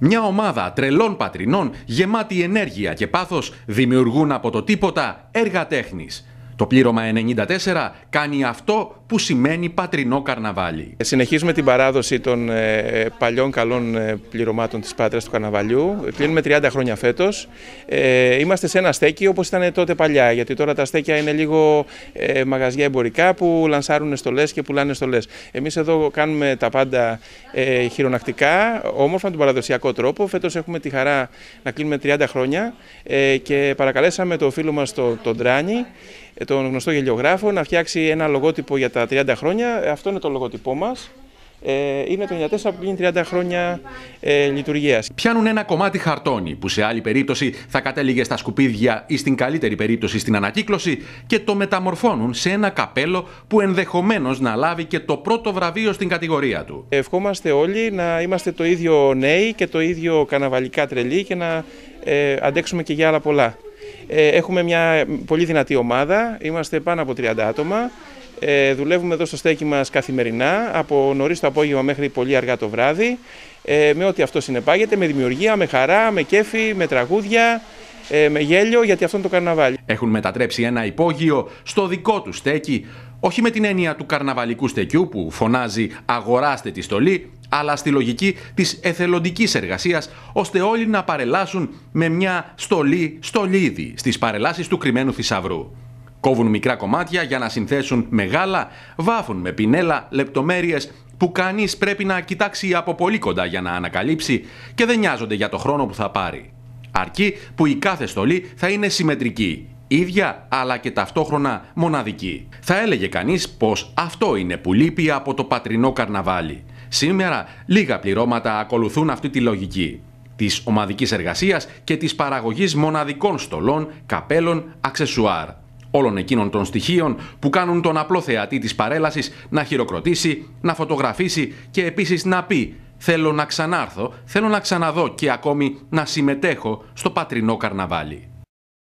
Μια ομάδα τρελών πατρινών, γεμάτη ενέργεια και πάθος, δημιουργούν από το τίποτα έργα τέχνης. Το πλήρωμα 94 κάνει αυτό που σημαίνει πατρινό καρναβάλι. Ε, συνεχίζουμε την παράδοση των ε, παλιών καλών ε, πληρωμάτων της Πάτρας του Καρναβαλιού. Κλείνουμε 30 χρόνια φέτος. είμαστε σε ένα στέκι όπως ήταν τότε παλιά, γιατί τώρα τα στέκια είναι λίγο μαγαζιά εμπορικά που λανσάρουν στολές και πουλάνε στολές. Εμείς εδώ κάνουμε τα πάντα χειρονακτικά, όμορφα με τον παραδοσιακό τρόπο. Φέτος έχουμε τη χαρά να κλείνουμε 30 χρόνια και παρακαλέσαμε το φίλο μας τον το τον γνωστό γελιογράφο, να φτιάξει ένα λογότυπο για τα τα 30 χρόνια. Ε, αυτό είναι το λογοτυπό μας. Ε, είναι το 94 που 30 χρόνια ε, λειτουργίας. Πιάνουν ένα κομμάτι χαρτόνι που σε άλλη περίπτωση θα κατέληγε στα σκουπίδια ή στην καλύτερη περίπτωση στην ανακύκλωση και το μεταμορφώνουν σε ένα καπέλο που ενδεχομένως να λάβει και το πρώτο βραβείο στην κατηγορία του. Ευχόμαστε όλοι να είμαστε το ίδιο νέοι και το ίδιο καναβαλικά τρελοί και να ε, αντέξουμε και για άλλα πολλά. Ε, έχουμε μια πολύ δυνατή ομάδα, είμαστε πάνω από 30 άτομα. Ε, δουλεύουμε εδώ στο στέκι μας καθημερινά, από νωρίς το απόγευμα μέχρι πολύ αργά το βράδυ, ε, με ό,τι αυτό συνεπάγεται, με δημιουργία, με χαρά, με κέφι, με τραγούδια, ε, με γέλιο, γιατί αυτό είναι το καρναβάλι. Έχουν μετατρέψει ένα υπόγειο στο δικό του στέκι, όχι με την έννοια του καρναβαλικού στεκιού που φωνάζει «αγοράστε τη στολή», αλλά στη λογική της εθελοντικής εργασίας, ώστε όλοι να παρελάσουν με μια στολή στολίδι στις παρελάσεις του κρυμμένου θησαυρού. Κόβουν μικρά κομμάτια για να συνθέσουν μεγάλα, βάφουν με πινέλα λεπτομέρειες που κανείς πρέπει να κοιτάξει από πολύ κοντά για να ανακαλύψει και δεν νοιάζονται για το χρόνο που θα πάρει. Αρκεί που η κάθε στολή θα είναι συμμετρική, ίδια αλλά και ταυτόχρονα μοναδική. Θα έλεγε κανείς πως αυτό είναι που λείπει από το πατρινό καρναβάλι. Σήμερα λίγα πληρώματα ακολουθούν αυτή τη λογική της ομαδικής εργασίας και της παραγωγής μοναδικών στολών, καπέλων, αξεσουάρ όλων εκείνων των στοιχείων που κάνουν τον απλό θεατή της παρέλασης να χειροκροτήσει, να φωτογραφίσει και επίσης να πει «Θέλω να ξανάρθω, θέλω να ξαναδώ και ακόμη να συμμετέχω στο πατρινό καρναβάλι».